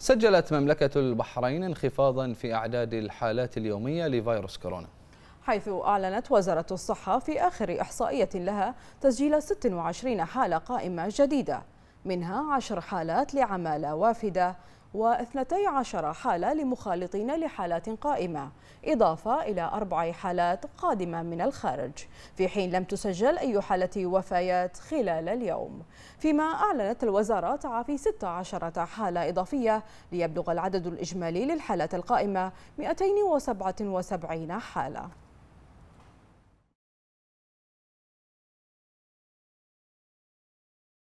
سجلت مملكة البحرين انخفاضا في أعداد الحالات اليومية لفيروس كورونا حيث أعلنت وزارة الصحة في آخر إحصائية لها تسجيل 26 حالة قائمة جديدة منها 10 حالات لعمالة وافدة و12 حالة لمخالطين لحالات قائمة إضافة إلى أربع حالات قادمة من الخارج في حين لم تسجل أي حالة وفيات خلال اليوم فيما أعلنت الوزارة تعافي 16 حالة إضافية ليبلغ العدد الإجمالي للحالات القائمة 277 حالة